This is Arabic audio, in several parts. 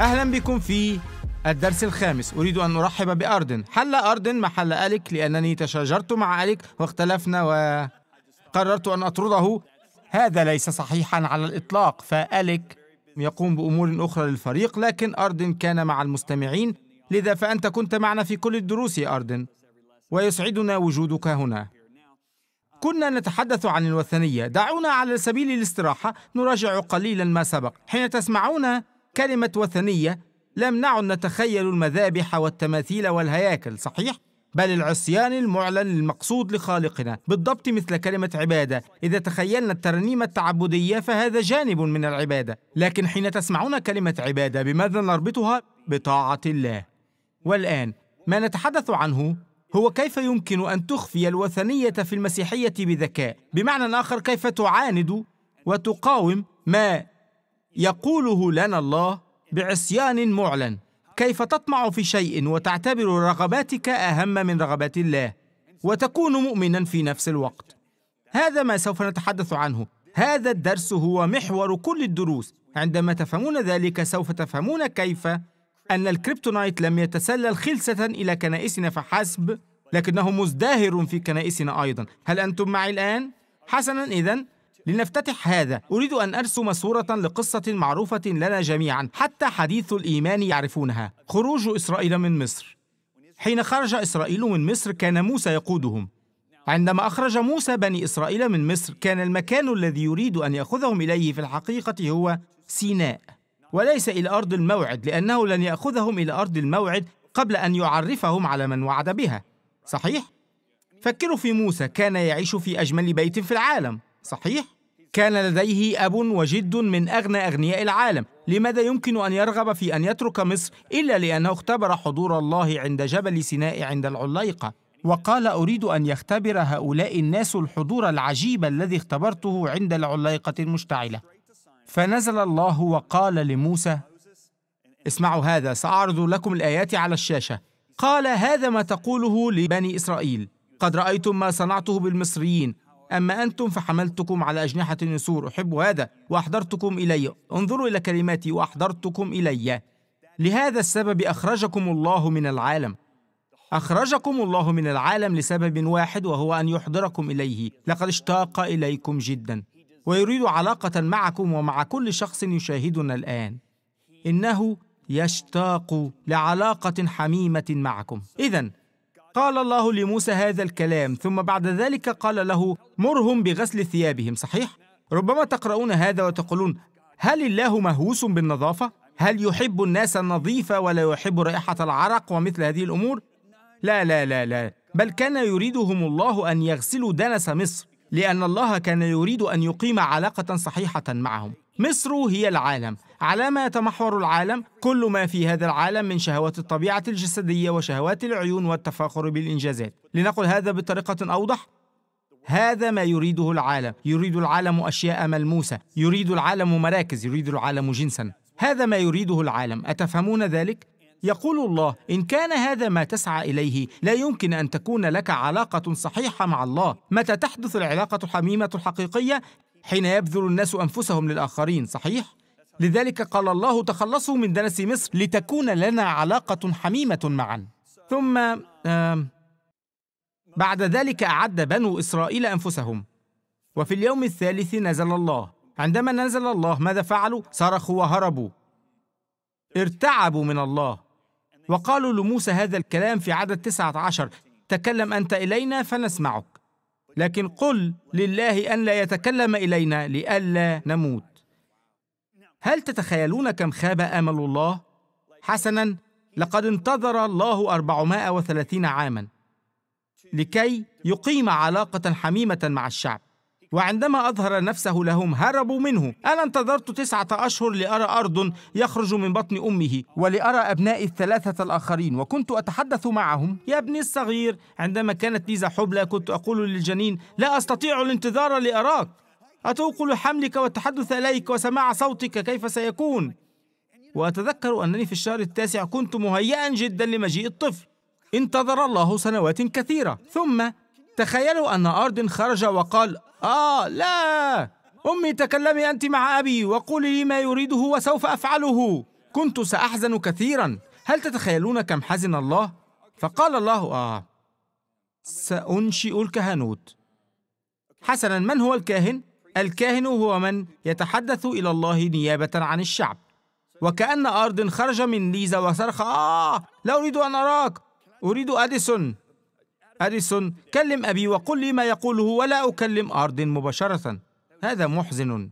أهلا بكم في الدرس الخامس أريد أن أرحب بأردن حل أردن محل أليك لأنني تشاجرت مع أليك واختلفنا وقررت أن أطرده هذا ليس صحيحا على الإطلاق فأليك يقوم بأمور أخرى للفريق لكن أردن كان مع المستمعين لذا فأنت كنت معنا في كل الدروس يا أردن ويسعدنا وجودك هنا كنا نتحدث عن الوثنية دعونا على سبيل الاستراحة نراجع قليلا ما سبق حين تسمعون كلمة وثنية لم نعد نتخيل المذابح والتماثيل والهياكل صحيح؟ بل العصيان المعلن المقصود لخالقنا بالضبط مثل كلمة عبادة إذا تخيلنا الترنيمة التعبدية فهذا جانب من العبادة لكن حين تسمعون كلمة عبادة بماذا نربطها؟ بطاعة الله والآن ما نتحدث عنه هو كيف يمكن أن تخفي الوثنية في المسيحية بذكاء بمعنى آخر كيف تعاند وتقاوم ما يقوله لنا الله بعصيان معلن كيف تطمع في شيء وتعتبر رغباتك اهم من رغبات الله وتكون مؤمنا في نفس الوقت هذا ما سوف نتحدث عنه هذا الدرس هو محور كل الدروس عندما تفهمون ذلك سوف تفهمون كيف ان الكريبتونايت لم يتسلل خلسه الى كنائسنا فحسب لكنه مزدهر في كنائسنا ايضا هل انتم معي الان حسنا اذا لنفتتح هذا أريد أن أرسم صورة لقصة معروفة لنا جميعا حتى حديث الإيمان يعرفونها خروج إسرائيل من مصر حين خرج إسرائيل من مصر كان موسى يقودهم عندما أخرج موسى بني إسرائيل من مصر كان المكان الذي يريد أن يأخذهم إليه في الحقيقة هو سيناء وليس إلى أرض الموعد لأنه لن يأخذهم إلى أرض الموعد قبل أن يعرفهم على من وعد بها صحيح؟ فكروا في موسى كان يعيش في أجمل بيت في العالم صحيح؟ كان لديه أب وجد من أغنى أغنياء العالم لماذا يمكن أن يرغب في أن يترك مصر إلا لأنه اختبر حضور الله عند جبل سيناء عند العليقة وقال أريد أن يختبر هؤلاء الناس الحضور العجيب الذي اختبرته عند العليقة المشتعلة فنزل الله وقال لموسى اسمعوا هذا سأعرض لكم الآيات على الشاشة قال هذا ما تقوله لبني إسرائيل قد رأيتم ما صنعته بالمصريين أما أنتم فحملتكم على أجنحة النسور أحب هذا وأحضرتكم إلي انظروا إلى كلماتي وأحضرتكم إلي لهذا السبب أخرجكم الله من العالم أخرجكم الله من العالم لسبب واحد وهو أن يحضركم إليه لقد اشتاق إليكم جدا ويريد علاقة معكم ومع كل شخص يشاهدنا الآن إنه يشتاق لعلاقة حميمة معكم إذا قال الله لموسى هذا الكلام ثم بعد ذلك قال له مرهم بغسل ثيابهم صحيح ربما تقرؤون هذا وتقولون هل الله مهووس بالنظافه هل يحب الناس النظيفه ولا يحب رائحه العرق ومثل هذه الامور لا لا لا لا بل كان يريدهم الله ان يغسلوا دنس مصر لأن الله كان يريد أن يقيم علاقة صحيحة معهم مصر هي العالم على ما يتمحور العالم كل ما في هذا العالم من شهوات الطبيعة الجسدية وشهوات العيون والتفاخر بالإنجازات لنقل هذا بطريقة أوضح هذا ما يريده العالم يريد العالم أشياء ملموسة يريد العالم مراكز يريد العالم جنسا هذا ما يريده العالم أتفهمون ذلك؟ يقول الله إن كان هذا ما تسعى إليه لا يمكن أن تكون لك علاقة صحيحة مع الله متى تحدث العلاقة الحميمة الحقيقية حين يبذل الناس أنفسهم للآخرين صحيح؟ لذلك قال الله تخلصوا من دنس مصر لتكون لنا علاقة حميمة معا ثم آه بعد ذلك أعد بنو إسرائيل أنفسهم وفي اليوم الثالث نزل الله عندما نزل الله ماذا فعلوا؟ صرخوا وهربوا ارتعبوا من الله وقالوا لموسى هذا الكلام في عدد 19 تكلم أنت إلينا فنسمعك لكن قل لله أن لا يتكلم إلينا لئلا نموت هل تتخيلون كم خاب أمل الله؟ حسناً لقد انتظر الله أربعمائة وثلاثين عاماً لكي يقيم علاقة حميمة مع الشعب وعندما أظهر نفسه لهم هربوا منه أنا انتظرت تسعة أشهر لأرى أرض يخرج من بطن أمه ولأرى أبنائي الثلاثة الآخرين وكنت أتحدث معهم يا ابني الصغير عندما كانت ليزا حبلى كنت أقول للجنين لا أستطيع الانتظار لأراك أتوقل حملك والتحدث إليك وسماع صوتك كيف سيكون وأتذكر أنني في الشهر التاسع كنت مهيئا جدا لمجيء الطفل انتظر الله سنوات كثيرة ثم تخيلوا أن أرض خرج وقال آه لا أمي تكلمي أنت مع أبي وقولي لي ما يريده وسوف أفعله كنت سأحزن كثيرا هل تتخيلون كم حزن الله؟ فقال الله آه سأنشئ الكهنوت حسنا من هو الكاهن؟ الكاهن هو من يتحدث إلى الله نيابة عن الشعب وكأن أرض خرج من ليزا وصرخ آه لا أريد أن أراك أريد أديسون أريسون كلم أبي وقل لي ما يقوله ولا أكلم أرض مباشرة هذا محزن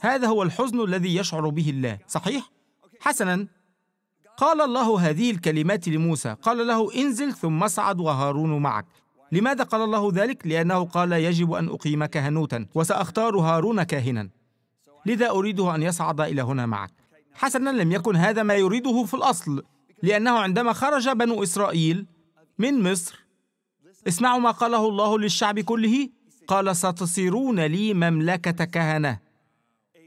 هذا هو الحزن الذي يشعر به الله صحيح؟ حسنا قال الله هذه الكلمات لموسى قال له انزل ثم اصعد وهارون معك لماذا قال الله ذلك؟ لأنه قال يجب أن أقيم كهنوتا وسأختار هارون كاهنا لذا أريده أن يصعد إلى هنا معك حسنا لم يكن هذا ما يريده في الأصل لأنه عندما خرج بنو إسرائيل من مصر اسمعوا ما قاله الله للشعب كله قال ستصيرون لي مملكة كهنة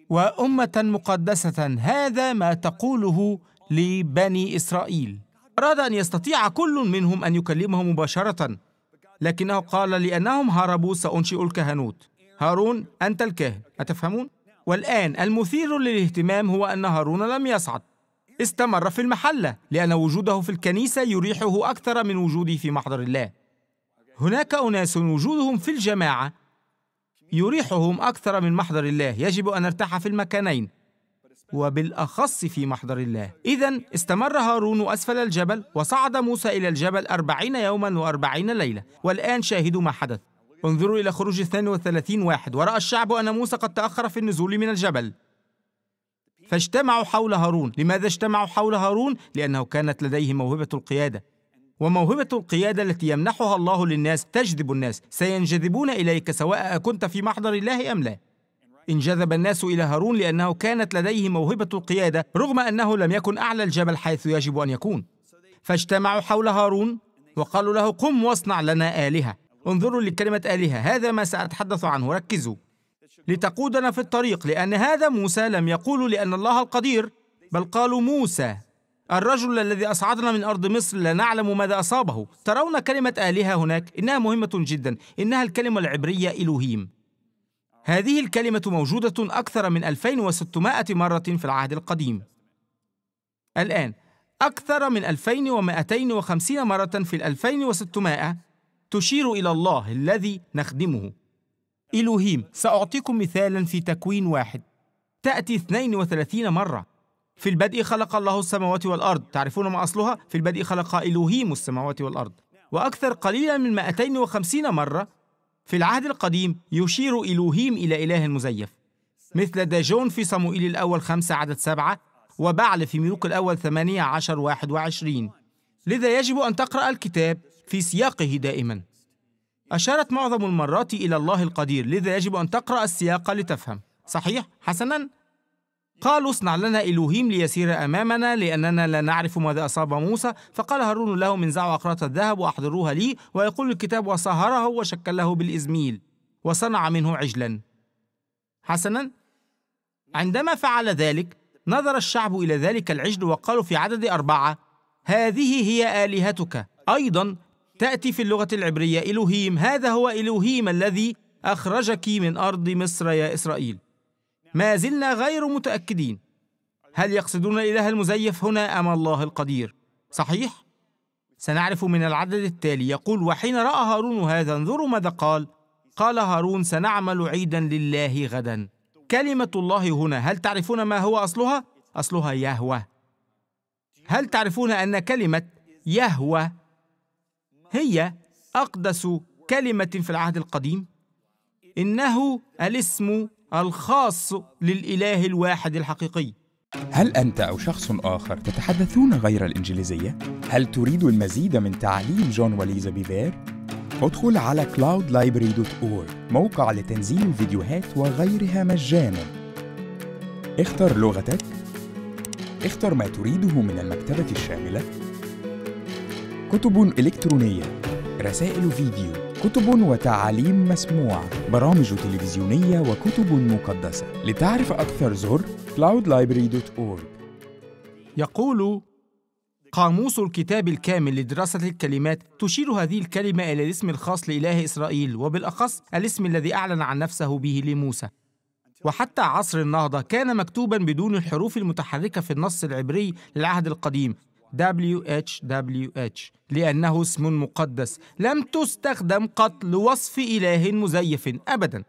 وأمة مقدسة هذا ما تقوله لبني إسرائيل أراد أن يستطيع كل منهم أن يكلمه مباشرة لكنه قال لأنهم هربوا سأنشئ الكهنوت هارون أنت الكاهن أتفهمون؟ والآن المثير للاهتمام هو أن هارون لم يصعد استمر في المحلة لأن وجوده في الكنيسة يريحه أكثر من وجوده في محضر الله هناك أناس وجودهم في الجماعة يريحهم أكثر من محضر الله يجب أن نرتاح في المكانين وبالأخص في محضر الله إذا استمر هارون أسفل الجبل وصعد موسى إلى الجبل أربعين يوما وأربعين ليلة والآن شاهدوا ما حدث انظروا إلى خروج 32 واحد ورأى الشعب أن موسى قد تأخر في النزول من الجبل فاجتمعوا حول هارون لماذا اجتمعوا حول هارون؟ لأنه كانت لديه موهبة القيادة وموهبة القيادة التي يمنحها الله للناس تجذب الناس سينجذبون إليك سواء أكنت في محضر الله أم لا انجذب الناس إلى هارون لأنه كانت لديه موهبة القيادة رغم أنه لم يكن أعلى الجبل حيث يجب أن يكون فاجتمعوا حول هارون وقالوا له قم واصنع لنا آلهة انظروا لكلمة آلهة هذا ما سأتحدث عنه ركزوا لتقودنا في الطريق لأن هذا موسى لم يقولوا لأن الله القدير بل قالوا موسى الرجل الذي أصعدنا من أرض مصر لا نعلم ماذا أصابه ترون كلمة آلهة هناك إنها مهمة جدا إنها الكلمة العبرية إلوهيم هذه الكلمة موجودة أكثر من 2600 مرة في العهد القديم الآن أكثر من 2250 مرة في ال 2600 تشير إلى الله الذي نخدمه إلوهيم سأعطيكم مثالا في تكوين واحد تأتي 32 مرة في البدء خلق الله السماوات والأرض تعرفون ما أصلها؟ في البدء خلق إلوهيم السماوات والأرض وأكثر قليلا من 250 مرة في العهد القديم يشير إلوهيم إلى إله مزيف مثل داجون في صموئيل الأول خمسة عدد سبعة وبعل في ملوك الأول ثمانية عشر واحد وعشرين لذا يجب أن تقرأ الكتاب في سياقه دائما أشارت معظم المرات إلى الله القدير لذا يجب أن تقرأ السياق لتفهم صحيح؟ حسنا قالوا اصنع لنا إلوهيم ليسير أمامنا لأننا لا نعرف ماذا أصاب موسى فقال هارون له زعوا أقراط الذهب وأحضروها لي ويقول الكتاب وصهره وشكله بالإزميل وصنع منه عجلا حسنا عندما فعل ذلك نظر الشعب إلى ذلك العجل وقالوا في عدد أربعة هذه هي آلهتك أيضا تأتي في اللغة العبرية إلوهيم هذا هو إلوهيم الذي أخرجك من أرض مصر يا إسرائيل ما زلنا غير متأكدين هل يقصدون الإله المزيف هنا أم الله القدير؟ صحيح؟ سنعرف من العدد التالي يقول وحين رأى هارون هذا انظروا ماذا قال قال هارون سنعمل عيدا لله غدا كلمة الله هنا هل تعرفون ما هو أصلها؟ أصلها يهوى هل تعرفون أن كلمة يهوى هي أقدس كلمة في العهد القديم؟ إنه الاسم الخاص للإله الواحد الحقيقي هل أنت أو شخص آخر تتحدثون غير الإنجليزية؟ هل تريد المزيد من تعليم جون وليزا بيبير؟ ادخل على cloudlibrary.org موقع لتنزيل الفيديوهات وغيرها مجانا اختر لغتك اختر ما تريده من المكتبة الشاملة كتب إلكترونية رسائل فيديو كتب وتعاليم مسموعة برامج تلفزيونية وكتب مقدسة لتعرف أكثر زر cloudlibrary.org يقول قاموس الكتاب الكامل لدراسة الكلمات تشير هذه الكلمة إلى الاسم الخاص لإله إسرائيل وبالأخص الاسم الذي أعلن عن نفسه به لموسى وحتى عصر النهضة كان مكتوبا بدون الحروف المتحركة في النص العبري للعهد القديم WHWH لأنه اسم مقدس لم تستخدم قط لوصف إله مزيف أبدا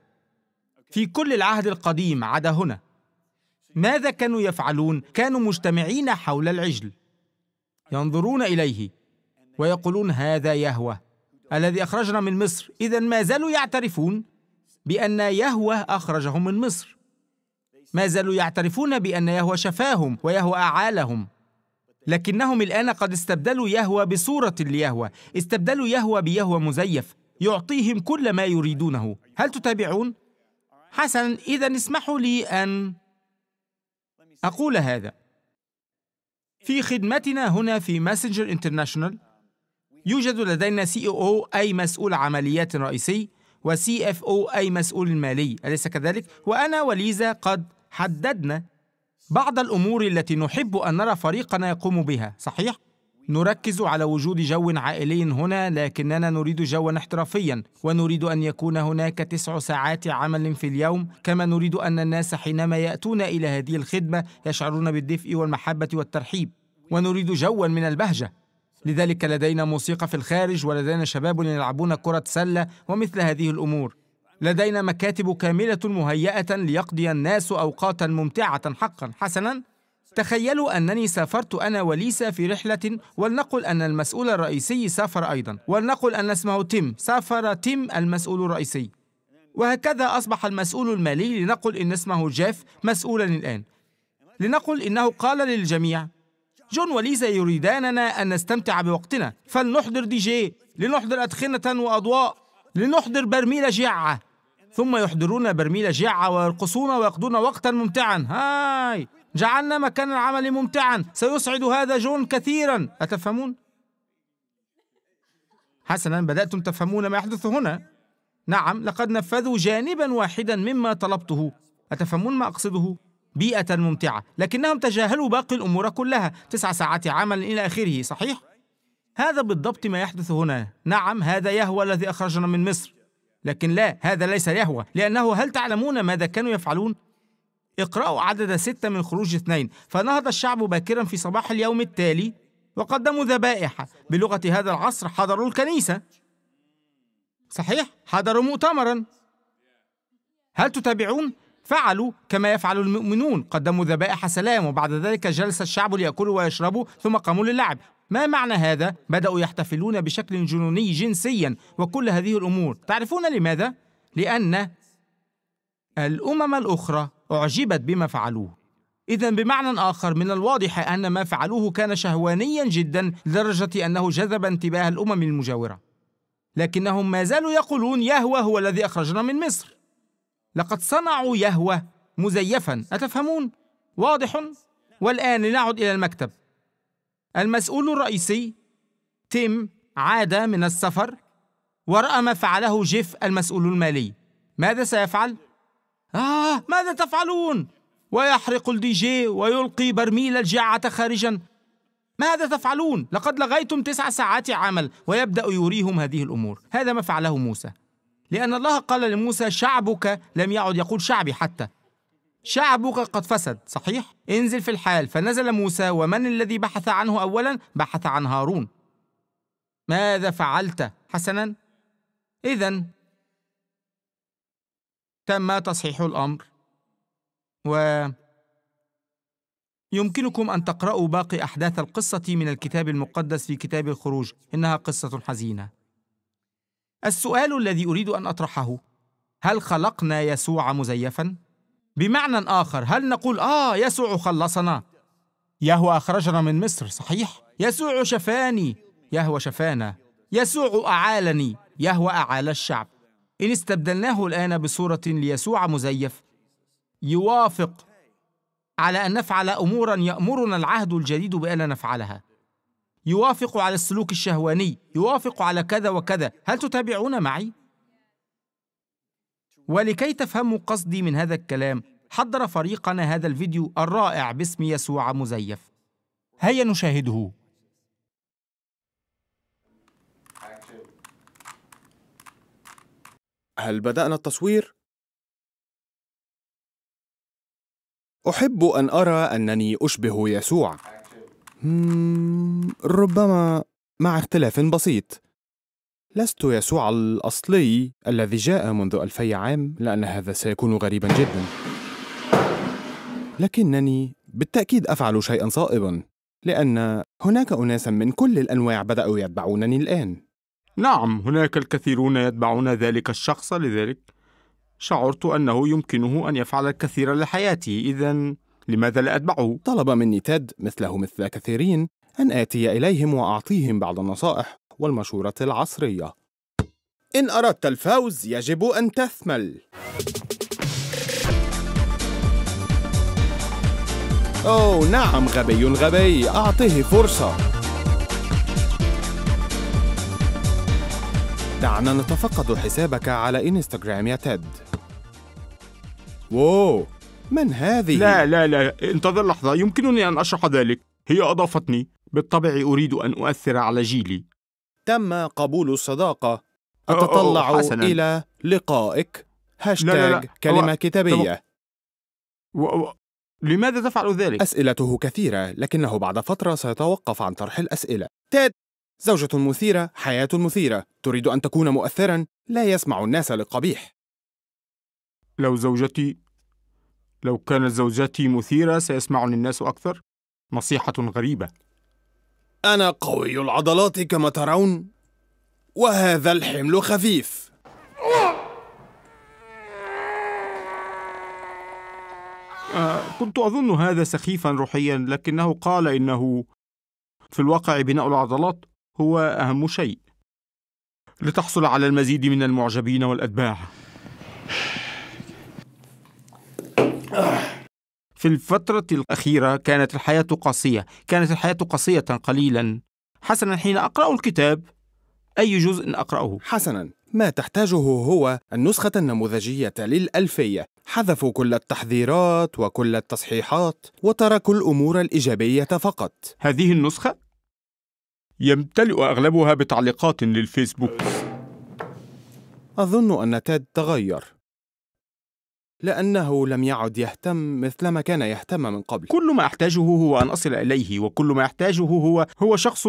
في كل العهد القديم عدا هنا ماذا كانوا يفعلون؟ كانوا مجتمعين حول العجل ينظرون إليه ويقولون هذا يهوه الذي أخرجنا من مصر إذا ما زالوا يعترفون بأن يهوه أخرجهم من مصر ما زالوا يعترفون بأن يهوه شفاهم ويهوه أعالهم لكنهم الآن قد استبدلوا يهوى بصورة ليهوى استبدلوا يهوى بيهوى مزيف يعطيهم كل ما يريدونه هل تتابعون؟ حسنا إذا اسمحوا لي أن أقول هذا في خدمتنا هنا في ماسنجر انترناشونال يوجد لدينا سي او e اي مسؤول عمليات رئيسي وسي اف او اي مسؤول مالي اليس كذلك وانا وليزا قد حددنا بعض الامور التي نحب ان نرى فريقنا يقوم بها صحيح نركز على وجود جو عائلي هنا لكننا نريد جوا احترافيا ونريد ان يكون هناك تسع ساعات عمل في اليوم كما نريد ان الناس حينما ياتون الى هذه الخدمه يشعرون بالدفء والمحبه والترحيب ونريد جوا من البهجه لذلك لدينا موسيقى في الخارج ولدينا شباب يلعبون كره سله ومثل هذه الامور لدينا مكاتب كاملة مهيئة ليقضي الناس أوقاتا ممتعة حقا حسنا تخيلوا أنني سافرت أنا وليسا في رحلة ولنقل أن المسؤول الرئيسي سافر أيضا ولنقل أن اسمه تيم سافر تيم المسؤول الرئيسي وهكذا أصبح المسؤول المالي لنقل إن اسمه جيف مسؤولا الآن لنقل إنه قال للجميع جون وليزا يريداننا أن نستمتع بوقتنا فلنحضر دي جي لنحضر أدخنة وأضواء لنحضر برميل جعة ثم يحضرون برميل جعة ويرقصون ويقضون وقتا ممتعا هاي جعلنا مكان العمل ممتعا سيسعد هذا جون كثيرا أتفهمون؟ حسنا بدأتم تفهمون ما يحدث هنا نعم لقد نفذوا جانبا واحدا مما طلبته أتفهمون ما أقصده؟ بيئة ممتعة لكنهم تجاهلوا باقي الأمور كلها تسع ساعات عمل إلى آخره صحيح؟ هذا بالضبط ما يحدث هنا نعم هذا يهوى الذي أخرجنا من مصر لكن لا هذا ليس يهوى لأنه هل تعلمون ماذا كانوا يفعلون؟ اقرأوا عدد ستة من خروج اثنين فنهض الشعب باكرا في صباح اليوم التالي وقدموا ذبائح بلغة هذا العصر حضروا الكنيسة صحيح حضروا مؤتمرا هل تتابعون؟ فعلوا كما يفعل المؤمنون قدموا ذبائح سلام وبعد ذلك جلس الشعب ليأكلوا ويشربوا ثم قاموا للعب ما معنى هذا؟ بدأوا يحتفلون بشكل جنوني جنسيا وكل هذه الأمور تعرفون لماذا؟ لأن الأمم الأخرى أعجبت بما فعلوه إذا بمعنى آخر من الواضح أن ما فعلوه كان شهوانيا جدا لدرجة أنه جذب انتباه الأمم المجاورة لكنهم ما زالوا يقولون يهوى هو الذي أخرجنا من مصر لقد صنعوا يهوى مزيفا أتفهمون؟ واضح؟ والآن لنعد إلى المكتب المسؤول الرئيسي تيم عاد من السفر ورأى ما فعله جيف المسؤول المالي ماذا سيفعل؟ آه ماذا تفعلون؟ ويحرق الدي جي ويلقي برميل الجعة خارجا ماذا تفعلون؟ لقد لغيتم تسع ساعات عمل ويبدأ يريهم هذه الأمور هذا ما فعله موسى لأن الله قال لموسى شعبك لم يعد يقول شعبي حتى شعبك قد فسد صحيح؟ انزل في الحال فنزل موسى ومن الذي بحث عنه أولا؟ بحث عن هارون ماذا فعلت؟ حسنا إذا تم تصحيح الأمر و يمكنكم أن تقرأوا باقي أحداث القصة من الكتاب المقدس في كتاب الخروج إنها قصة حزينة السؤال الذي أريد أن أطرحه هل خلقنا يسوع مزيفاً؟ بمعنى آخر هل نقول آه يسوع خلصنا؟ يهوى أخرجنا من مصر صحيح؟ يسوع شفاني يهوى شفانا يسوع أعالني يهوى أعال الشعب إن استبدلناه الآن بصورة ليسوع مزيف يوافق على أن نفعل أمورا يأمرنا العهد الجديد بألا نفعلها يوافق على السلوك الشهواني يوافق على كذا وكذا هل تتابعون معي؟ ولكي تفهموا قصدي من هذا الكلام حضر فريقنا هذا الفيديو الرائع باسم يسوع مزيف هيا نشاهده هل بدأنا التصوير؟ أحب أن أرى أنني أشبه يسوع ربما مع اختلاف بسيط لست يسوع الأصلي الذي جاء منذ ألفي عام لأن هذا سيكون غريبا جدا لكنني بالتأكيد أفعل شيئا صائبا لأن هناك أناسا من كل الأنواع بدأوا يتبعونني الآن نعم هناك الكثيرون يتبعون ذلك الشخص لذلك شعرت أنه يمكنه أن يفعل الكثير لحياته إذا لماذا لا أتبعه؟ طلب مني تيد مثله مثل كثيرين أن آتي إليهم وأعطيهم بعض النصائح والمشورة العصرية إن أردت الفوز يجب أن تثمل أوه نعم غبي غبي أعطه فرصة دعنا نتفقد حسابك على إنستغرام يا تيد ووو من هذه؟ لا لا لا انتظر لحظة يمكنني أن أشرح ذلك هي أضافتني بالطبع أريد أن أؤثر على جيلي تم قبول الصداقة أتطلع أو أو إلى لقائك هاشتاج لا لا لا. كلمة أو... كتابية و... لماذا تفعل ذلك؟ أسئلته كثيرة لكنه بعد فترة سيتوقف عن طرح الأسئلة تيد زوجة مثيرة حياة مثيرة تريد أن تكون مؤثرا لا يسمع الناس للقبيح لو زوجتي لو كانت زوجتي مثيرة سيسمعني الناس أكثر نصيحة غريبة أنا قوي العضلات كما ترون وهذا الحمل خفيف آه، كنت أظن هذا سخيفا روحيا لكنه قال إنه في الواقع بناء العضلات هو أهم شيء لتحصل على المزيد من المعجبين والأتباع في الفترة الأخيرة كانت الحياة قاسية كانت الحياة قاسية قليلا حسنا حين أقرأ الكتاب أي جزء أقرأه؟ حسنا ما تحتاجه هو النسخة النموذجية للألفية حذفوا كل التحذيرات وكل التصحيحات وتركوا الأمور الإيجابية فقط هذه النسخة يمتلئ أغلبها بتعليقات للفيسبوك أظن أن تاد تغير لأنه لم يعد يهتم مثلما كان يهتم من قبل كل ما أحتاجه هو أن أصل إليه وكل ما يحتاجه هو هو شخص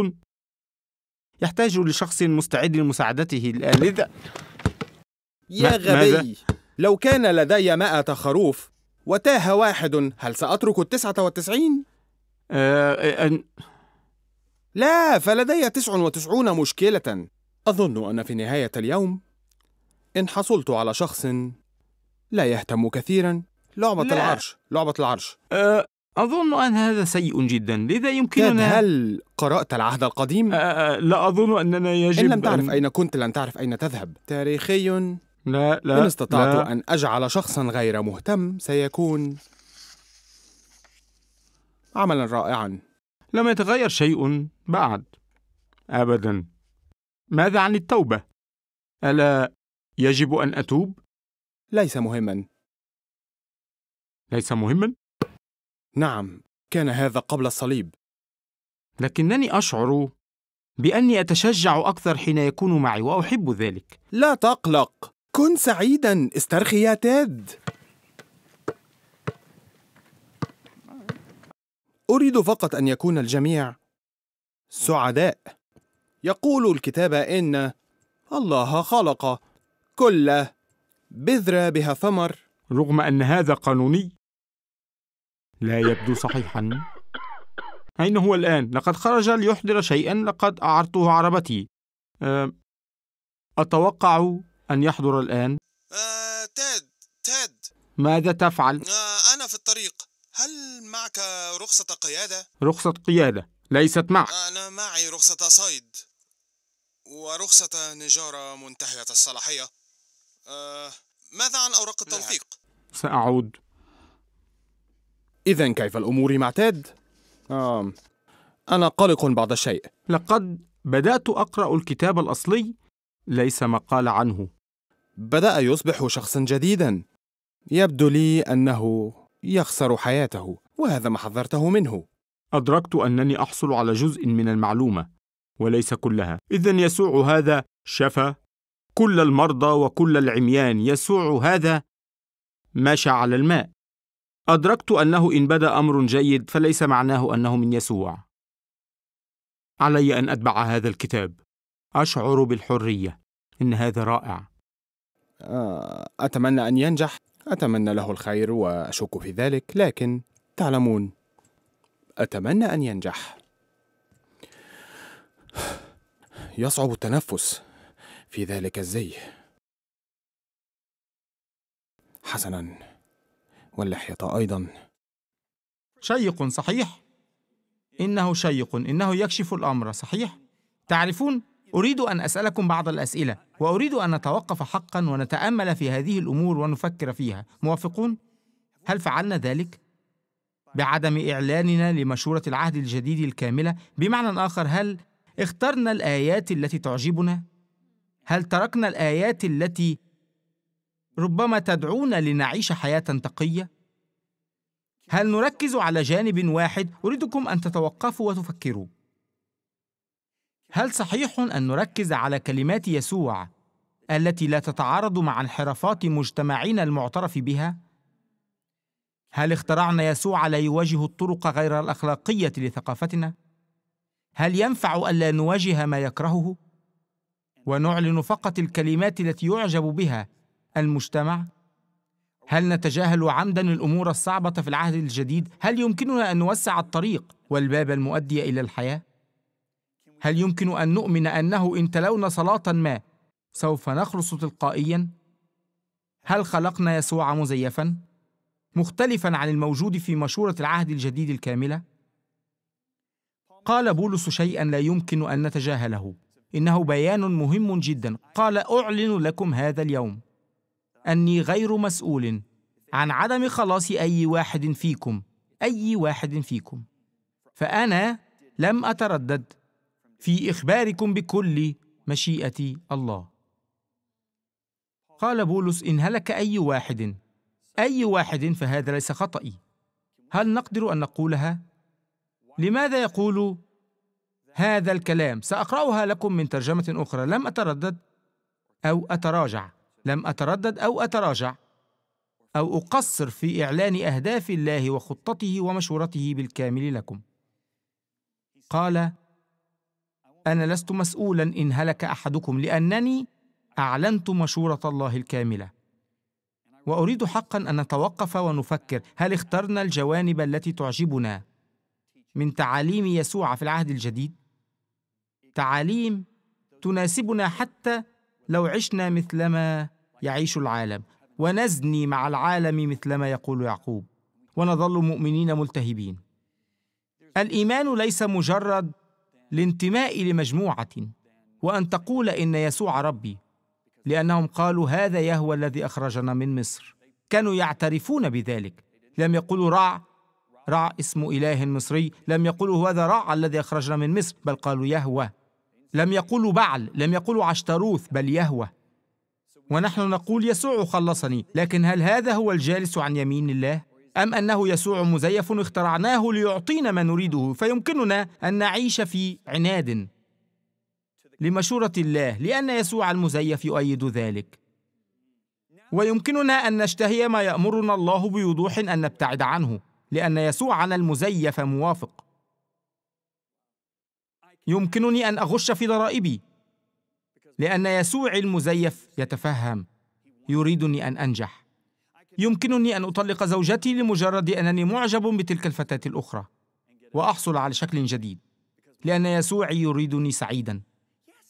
يحتاج لشخص مستعد لمساعدته الآن لذا يا غبي ماذا؟ لو كان لدي مائة خروف وتاه واحد هل سأترك التسعة والتسعين؟ آه،, أه أن... لا فلدي تسع وتسعون مشكلة أظن أن في نهاية اليوم إن حصلت على شخص لا يهتم كثيرا لعبة لا. العرش لعبة العرش أه، أظن أن هذا سيء جدا لذا يمكننا هل قرأت العهد القديم؟ أه, أه،, أه، لا أظن أننا يجب إن لم تعرف أن... أين كنت لن تعرف أين تذهب تاريخي لا لا إن استطعت لا. أن أجعل شخصا غير مهتم سيكون عملا رائعا لم يتغير شيء بعد أبدا ماذا عن التوبة؟ ألا يجب أن أتوب؟ ليس مهما ليس مهما؟ نعم كان هذا قبل الصليب لكنني أشعر بأني أتشجع أكثر حين يكون معي وأحب ذلك لا تقلق كن سعيدا استرخي يا تيد أريد فقط أن يكون الجميع سعداء يقول الكتاب إن الله خلق كله بذرة بها ثمر رغم أن هذا قانوني لا يبدو صحيحا أين هو الآن؟ لقد خرج ليحضر شيئا لقد أعرته عربتي أتوقع أن يحضر الآن آه، تاد تاد ماذا تفعل؟ آه، أنا في الطريق هل معك رخصة قيادة؟ رخصة قيادة ليست معك أنا معي رخصة صيد ورخصة نجارة منتهية الصلاحية ماذا عن أوراق نعم. التوثيق؟ سأعود إذا كيف الأمور معتاد؟ آه، أنا قلق بعض الشيء لقد بدأت أقرأ الكتاب الأصلي ليس ما قال عنه بدأ يصبح شخصا جديدا يبدو لي أنه يخسر حياته وهذا ما حذرته منه أدركت أنني أحصل على جزء من المعلومة وليس كلها إذا يسوع هذا شفى كل المرضى وكل العميان يسوع هذا مشى على الماء أدركت أنه إن بدا أمر جيد فليس معناه أنه من يسوع علي أن أتبع هذا الكتاب أشعر بالحرية إن هذا رائع آه، أتمنى أن ينجح أتمنى له الخير وأشك في ذلك لكن تعلمون أتمنى أن ينجح يصعب التنفس في ذلك الزي حسنا واللحية أيضا شيق صحيح إنه شيق إنه يكشف الأمر صحيح تعرفون أريد أن أسألكم بعض الأسئلة وأريد أن نتوقف حقا ونتأمل في هذه الأمور ونفكر فيها موافقون؟ هل فعلنا ذلك؟ بعدم إعلاننا لمشورة العهد الجديد الكاملة بمعنى آخر هل اخترنا الآيات التي تعجبنا؟ هل تركنا الآيات التي ربما تدعونا لنعيش حياة تقية؟ هل نركز على جانب واحد؟ أريدكم أن تتوقفوا وتفكروا. هل صحيح أن نركز على كلمات يسوع التي لا تتعارض مع انحرافات مجتمعنا المعترف بها؟ هل اخترعنا يسوع لا يواجه الطرق غير الأخلاقية لثقافتنا؟ هل ينفع ألا نواجه ما يكرهه؟ ونعلن فقط الكلمات التي يعجب بها المجتمع هل نتجاهل عمدا الامور الصعبه في العهد الجديد هل يمكننا ان نوسع الطريق والباب المؤدي الى الحياه هل يمكن ان نؤمن انه ان تلونا صلاه ما سوف نخلص تلقائيا هل خلقنا يسوع مزيفا مختلفا عن الموجود في مشوره العهد الجديد الكامله قال بولس شيئا لا يمكن ان نتجاهله إنه بيان مهم جدا قال أعلن لكم هذا اليوم أني غير مسؤول عن عدم خلاص أي واحد فيكم أي واحد فيكم فأنا لم أتردد في إخباركم بكل مشيئة الله قال بولس إن هلك أي واحد أي واحد فهذا ليس خطئي هل نقدر أن نقولها؟ لماذا يقول هذا الكلام سأقرأها لكم من ترجمة أخرى لم أتردد أو أتراجع لم أتردد أو أتراجع أو أقصر في إعلان أهداف الله وخطته ومشورته بالكامل لكم قال أنا لست مسؤولا إن هلك أحدكم لأنني أعلنت مشورة الله الكاملة وأريد حقا أن نتوقف ونفكر هل اخترنا الجوانب التي تعجبنا من تعاليم يسوع في العهد الجديد؟ تعاليم تناسبنا حتى لو عشنا مثلما يعيش العالم ونزني مع العالم مثلما يقول يعقوب ونظل مؤمنين ملتهبين الايمان ليس مجرد الانتماء لمجموعه وان تقول ان يسوع ربي لانهم قالوا هذا يهوى الذي اخرجنا من مصر كانوا يعترفون بذلك لم يقولوا رع رع اسم اله مصري لم يقولوا هذا رع الذي اخرجنا من مصر بل قالوا يهوى لم يقولوا بعل لم يقولوا عشتروث بل يهوى ونحن نقول يسوع خلصني لكن هل هذا هو الجالس عن يمين الله ام انه يسوع مزيف اخترعناه ليعطينا ما نريده فيمكننا ان نعيش في عناد لمشوره الله لان يسوع المزيف يؤيد ذلك ويمكننا ان نشتهي ما يامرنا الله بوضوح ان نبتعد عنه لان يسوعنا المزيف موافق يمكنني ان اغش في ضرائبي لان يسوع المزيف يتفهم يريدني ان انجح يمكنني ان اطلق زوجتي لمجرد انني معجب بتلك الفتاه الاخرى واحصل على شكل جديد لان يسوع يريدني سعيدا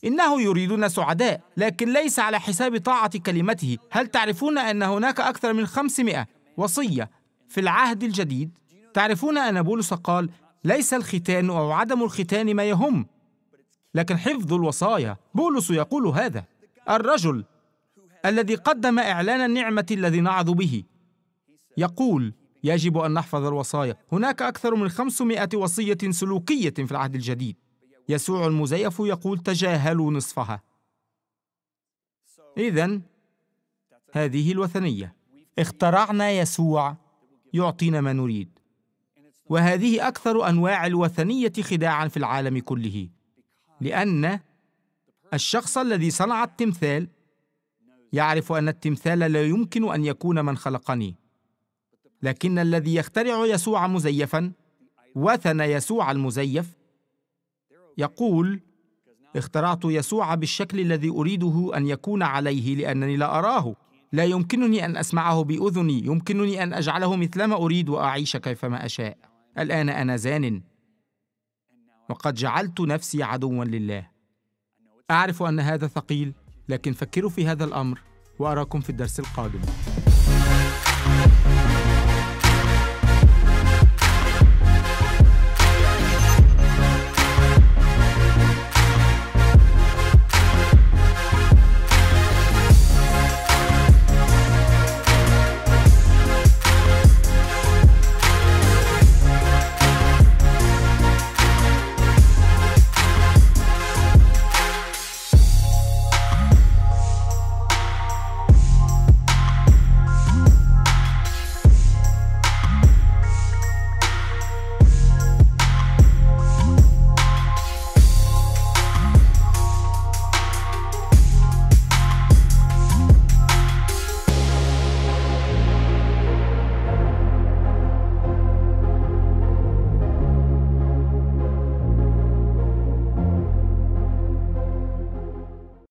انه يريدنا سعداء لكن ليس على حساب طاعه كلمته هل تعرفون ان هناك اكثر من 500 وصيه في العهد الجديد تعرفون ان بولس قال ليس الختان أو عدم الختان ما يهم لكن حفظ الوصايا بولس يقول هذا الرجل الذي قدم إعلان النعمة الذي نعظ به يقول يجب أن نحفظ الوصايا هناك أكثر من 500 وصية سلوكية في العهد الجديد يسوع المزيف يقول تجاهلوا نصفها إذا هذه الوثنية اخترعنا يسوع يعطينا ما نريد وهذه اكثر انواع الوثنيه خداعا في العالم كله لان الشخص الذي صنع التمثال يعرف ان التمثال لا يمكن ان يكون من خلقني لكن الذي يخترع يسوع مزيفا وثن يسوع المزيف يقول اخترعت يسوع بالشكل الذي اريده ان يكون عليه لانني لا اراه لا يمكنني ان اسمعه باذني يمكنني ان اجعله مثلما اريد واعيش كيفما اشاء الان انا زان وقد جعلت نفسي عدوا لله اعرف ان هذا ثقيل لكن فكروا في هذا الامر واراكم في الدرس القادم